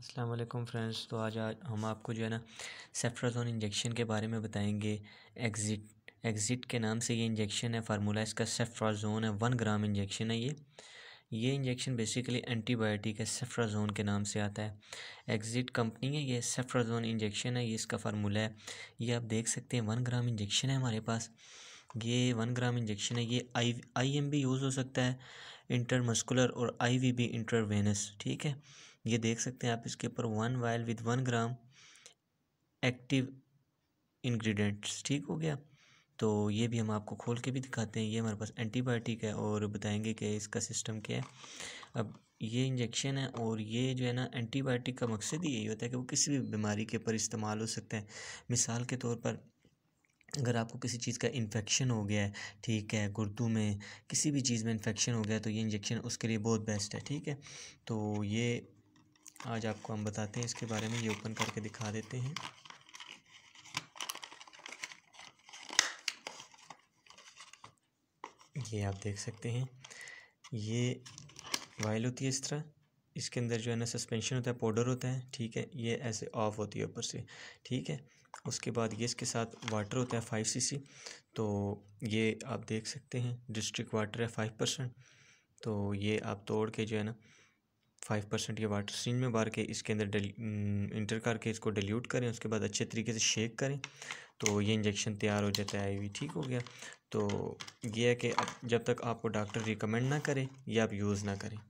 Aslam friends तो आज हम आपको जो है ना सेफ्राजोन इंजेक्शन के बारे में बताएंगे एग्ज़िट एग्ज़िट के नाम से ये इंजेक्शन है फार्मूला इसका सेफ्राजोन है वन ग्राम इंजेक्शन है ये ये इंजेक्शन बेसिकली एंटीबायोटिक है सेफ्राजोन के नाम से आता है एग्ज़िट कंपनी है ये सेफ्राजोन इंजेक्शन है ये इसका फार्मूला है ये आप देख सकते हैं वन ग्राम इंजेक्शन है हमारे पास ये वन ग्राम इंजेक्शन है ये आई आई एम भी यूज़ हो सकता है इंटरमस्कुलर और आई वी बी इंटरवेनस ठीक है ये देख सकते हैं आप इसके ऊपर one vial with one gram active ingredients ठीक हो गया तो ये भी हम आपको खोल के भी दिखाते हैं ये हमारे पास एंटीबायोटिक है और बताएंगे कि इसका सिस्टम क्या है अब ये इंजेक्शन है और ये जो है ना एंटीबायोटिक का मकसद ही यही होता है कि वो किसी भी बीमारी के ऊपर इस्तेमाल हो सकते हैं मिसाल के तौर पर अगर आपको किसी चीज़ का इन्फेक्शन हो गया है ठीक है गुर्दू में किसी भी चीज़ में इन्फेक्शन हो गया तो ये इंजेक्शन उसके लिए बहुत बेस्ट है ठीक है तो ये आज आपको हम बताते हैं इसके बारे में ये ओपन करके दिखा देते हैं ये आप देख सकते हैं ये वाइल होती है इस तरह इसके अंदर जो है ना सस्पेंशन होता है पाउडर होता है ठीक है ये ऐसे ऑफ होती है ऊपर से ठीक है उसके बाद ये इसके साथ वाटर होता है फाइव सीसी तो ये आप देख सकते हैं डिस्ट्रिक्ट वाटर है फाइव परसेंट तो ये आप तोड़ के जो है ना फाइव परसेंट या वाटर स्टीन में बार के इसके अंदर इंटर करके mm, इसको डिल्यूट करें उसके बाद अच्छे तरीके से शेक करें तो ये इंजेक्शन तैयार हो जाता है आईवी ठीक हो गया तो ये है कि जब तक आपको डॉक्टर रिकमेंड ना करें या आप यूज़ ना करें